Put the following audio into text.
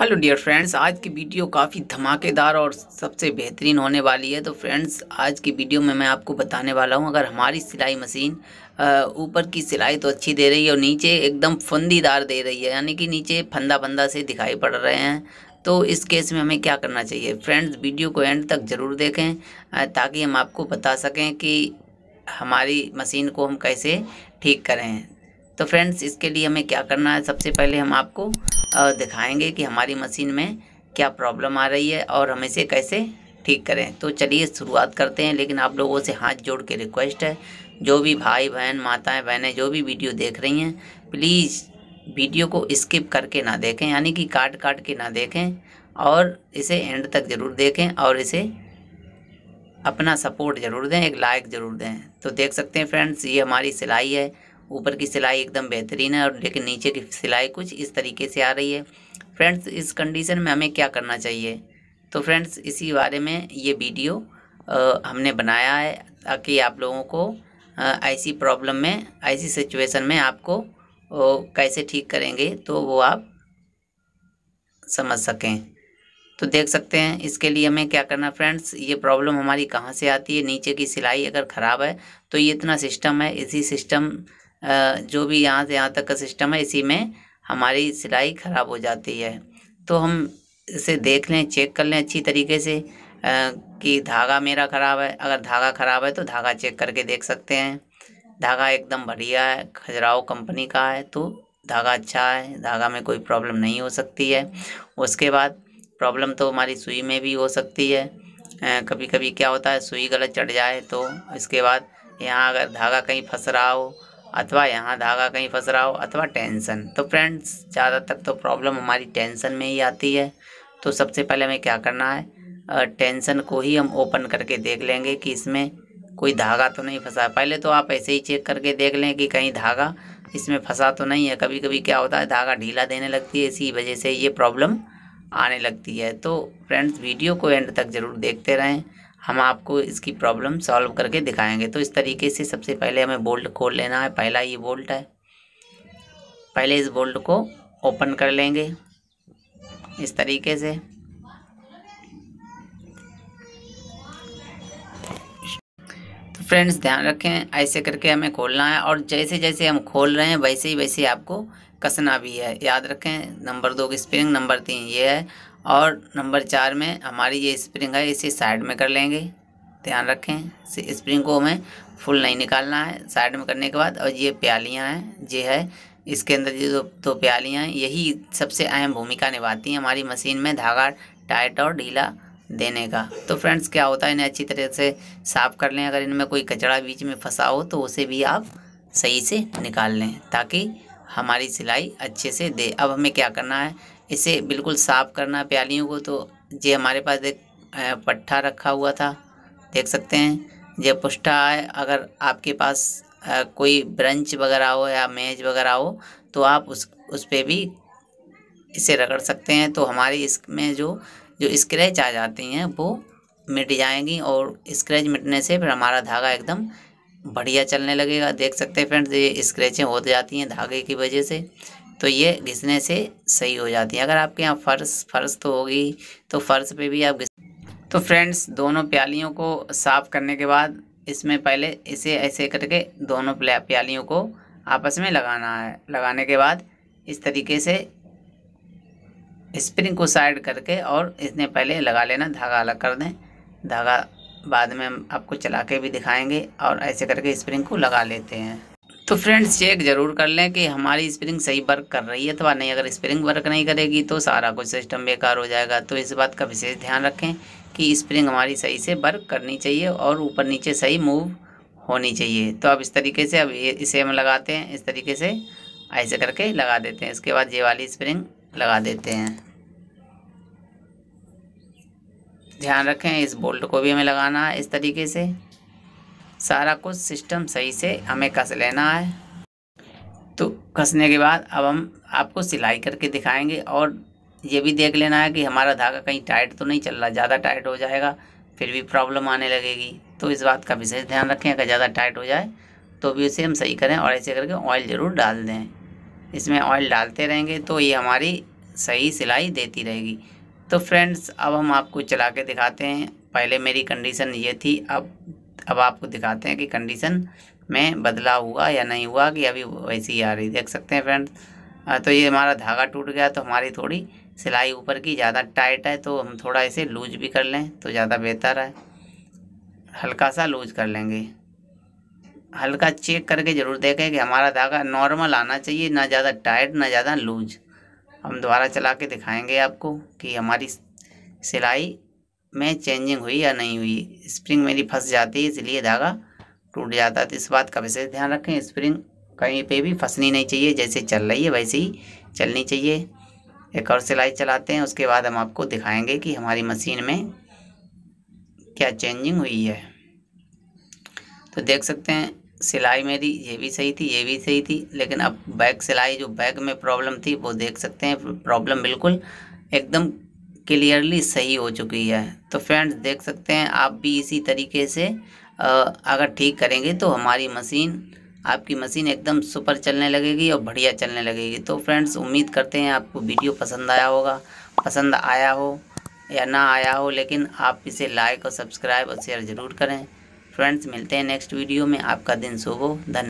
hello dear friends आज की video काफ़ी धमाकेदार और सबसे बेहतरीन होने वाली है तो फ्रेंड्स आज की वीडियो में मैं आपको बताने वाला हूं अगर हमारी सिलाई मशीन ऊपर की सिलाई तो अच्छी दे रही है और नीचे एकदम फंदीदार दे रही है यानी कि नीचे फंदा फंदा से दिखाई पड़ रहे हैं तो इस केस में हमें क्या करना चाहिए फ्रेंड्स वीडियो को एंड तक ज़रूर देखें ताकि हम आपको बता सकें कि हमारी मशीन को हम कैसे ठीक करें तो फ्रेंड्स इसके लिए हमें क्या करना है सबसे पहले हम आपको दिखाएंगे कि हमारी मशीन में क्या प्रॉब्लम आ रही है और हम इसे कैसे ठीक करें तो चलिए शुरुआत करते हैं लेकिन आप लोगों से हाथ जोड़ के रिक्वेस्ट है जो भी भाई बहन माताएं बहनें जो भी वीडियो देख रही हैं प्लीज़ वीडियो को स्किप करके ना देखें यानी कि काट काट के ना देखें और इसे एंड तक ज़रूर देखें और इसे अपना सपोर्ट ज़रूर दें एक लाइक ज़रूर दें तो देख सकते हैं फ्रेंड्स ये हमारी सिलाई है ऊपर की सिलाई एकदम बेहतरीन है और लेकिन नीचे की सिलाई कुछ इस तरीके से आ रही है फ्रेंड्स इस कंडीशन में हमें क्या करना चाहिए तो फ्रेंड्स इसी बारे में ये वीडियो आ, हमने बनाया है ताकि आप लोगों को आ, ऐसी प्रॉब्लम में ऐसी सिचुएशन में आपको कैसे ठीक करेंगे तो वो आप समझ सकें तो देख सकते हैं इसके लिए हमें क्या करना फ्रेंड्स ये प्रॉब्लम हमारी कहाँ से आती है नीचे की सिलाई अगर ख़राब है तो ये इतना सिस्टम है इसी सिस्टम जो भी यहाँ से यहाँ तक का सिस्टम है इसी में हमारी सिलाई ख़राब हो जाती है तो हम इसे देख लें चेक कर लें अच्छी तरीके से कि धागा मेरा ख़राब है अगर धागा ख़राब है तो धागा चेक करके देख सकते हैं धागा एकदम बढ़िया है खजुराहो कंपनी का है तो धागा अच्छा है धागा में कोई प्रॉब्लम नहीं हो सकती है उसके बाद प्रॉब्लम तो हमारी सुई में भी हो सकती है कभी कभी क्या होता है सुई गलत चढ़ जाए तो इसके बाद यहाँ अगर धागा कहीं फंस रहा हो अथवा यहाँ धागा कहीं फंस रहा हो अथवा टेंशन तो फ्रेंड्स ज़्यादातर तो प्रॉब्लम हमारी टेंशन में ही आती है तो सबसे पहले हमें क्या करना है टेंशन को ही हम ओपन करके देख लेंगे कि इसमें कोई धागा तो नहीं फंसा पहले तो आप ऐसे ही चेक करके देख लें कि कहीं धागा इसमें फंसा तो नहीं है कभी कभी क्या होता है धागा ढीला देने लगती है इसी वजह से ये प्रॉब्लम आने लगती है तो फ्रेंड्स वीडियो को एंड तक ज़रूर देखते रहें हम आपको इसकी प्रॉब्लम सॉल्व करके दिखाएंगे तो इस तरीके से सबसे पहले हमें बोल्ट खोल लेना है पहला ये बोल्ट है पहले इस बोल्ट को ओपन कर लेंगे इस तरीके से फ्रेंड्स ध्यान रखें ऐसे करके हमें खोलना है और जैसे जैसे हम खोल रहे हैं वैसे ही वैसे आपको कसना भी है याद रखें नंबर दो की स्प्रिंग नंबर तीन ये है और नंबर चार में हमारी ये स्प्रिंग है इसे साइड में कर लेंगे ध्यान रखें स्प्रिंग को हमें फुल नहीं निकालना है साइड में करने के बाद और ये प्यालियाँ हैं ये है इसके अंदर ये दो दो प्यालियाँ हैं यही सबसे अहम भूमिका निभाती हैं हमारी मशीन में धागा टाइट और ढीला देने का तो फ्रेंड्स क्या होता है इन्हें अच्छी तरह से साफ़ कर लें अगर इनमें कोई कचरा बीच में फंसा हो तो उसे भी आप सही से निकाल लें ताकि हमारी सिलाई अच्छे से दे अब हमें क्या करना है इसे बिल्कुल साफ़ करना प्यालियों को तो ये हमारे पास एक पट्ठा रखा हुआ था देख सकते हैं ये पुष्ठा है अगर आपके पास कोई ब्रंच वगैरह हो या मेज वगैरह हो तो आप उस उस पर भी इसे रगड़ सकते हैं तो हमारी इसमें जो जो स्क्रैच आ जाती हैं वो मिट जाएंगी और स्क्रैच मिटने से फिर हमारा धागा एकदम बढ़िया चलने लगेगा देख सकते हैं फ्रेंड्स ये स्क्रैचें हो जाती हैं धागे की वजह से तो ये घिसने से सही हो जाती है अगर आपके यहाँ फ़र्श फ़र्श तो होगी तो फ़र्श पे भी आप घिस तो फ्रेंड्स दोनों प्यालियों को साफ़ करने के बाद इसमें पहले इसे ऐसे करके दोनों प्यालियों को आपस में लगाना है लगाने के बाद इस तरीके से स्प्रिंग को साइड करके और इसने पहले लगा लेना धागा अलग कर दें धागा बाद में हम आपको चला के भी दिखाएंगे और ऐसे करके स्प्रिंग को लगा लेते हैं तो फ्रेंड्स चेक ज़रूर कर लें कि हमारी स्प्रिंग सही वर्क कर रही है अथवा तो नहीं अगर स्प्रिंग वर्क नहीं करेगी तो सारा कुछ सिस्टम बेकार हो जाएगा तो इस बात का विशेष ध्यान रखें कि स्प्रिंग हमारी सही से वर्क करनी चाहिए और ऊपर नीचे सही मूव होनी चाहिए तो अब इस तरीके से अब इसे हम लगाते हैं इस तरीके से ऐसे करके लगा देते हैं इसके बाद ये वाली स्प्रिंग लगा देते हैं ध्यान रखें इस बोल्ट को भी हमें लगाना है इस तरीके से सारा कुछ सिस्टम सही से हमें कस लेना है तो कसने के बाद अब हम आपको सिलाई करके दिखाएंगे और ये भी देख लेना है कि हमारा धागा कहीं टाइट तो नहीं चल रहा ज़्यादा टाइट हो जाएगा फिर भी प्रॉब्लम आने लगेगी तो इस बात का विशेष ध्यान रखें अगर ज़्यादा टाइट हो जाए तो भी उसे हम सही करें और ऐसे करके ऑयल ज़रूर डाल दें इसमें ऑयल डालते रहेंगे तो ये हमारी सही सिलाई देती रहेगी तो फ्रेंड्स अब हम आपको चला के दिखाते हैं पहले मेरी कंडीशन ये थी अब अब आपको दिखाते हैं कि कंडीशन में बदलाव हुआ या नहीं हुआ कि अभी वैसी ही आ रही देख सकते हैं फ्रेंड्स तो ये हमारा धागा टूट गया तो हमारी थोड़ी सिलाई ऊपर की ज़्यादा टाइट है तो हम थोड़ा इसे लूज भी कर लें तो ज़्यादा बेहतर है हल्का सा लूज कर लेंगे हल्का चेक करके ज़रूर देखें कि हमारा धागा नॉर्मल आना चाहिए ना ज़्यादा टाइट ना ज़्यादा लूज हम दोबारा चला के दिखाएंगे आपको कि हमारी सिलाई में चेंजिंग हुई या नहीं हुई स्प्रिंग मेरी फंस जाती है इसलिए धागा टूट जाता है तो इस बात का विशेष ध्यान रखें स्प्रिंग कहीं पे भी फंसनी नहीं चाहिए जैसे चल रही है वैसे ही चलनी चाहिए एक और सिलाई चलाते हैं उसके बाद हम आपको दिखाएंगे कि हमारी मशीन में क्या चेंजिंग हुई है तो देख सकते हैं सिलाई मेरी ये भी सही थी ये भी सही थी लेकिन अब बैग सिलाई जो बैग में प्रॉब्लम थी वो देख सकते हैं प्रॉब्लम बिल्कुल एकदम क्लियरली सही हो चुकी है तो फ्रेंड्स देख सकते हैं आप भी इसी तरीके से अगर ठीक करेंगे तो हमारी मशीन आपकी मशीन एकदम सुपर चलने लगेगी और बढ़िया चलने लगेगी तो फ्रेंड्स उम्मीद करते हैं आपको वीडियो पसंद आया होगा पसंद आया हो या ना आया हो लेकिन आप इसे लाइक और सब्सक्राइब और शेयर ज़रूर करें फ्रेंड्स मिलते हैं नेक्स्ट वीडियो में आपका दिन शुभ हो धन्यवाद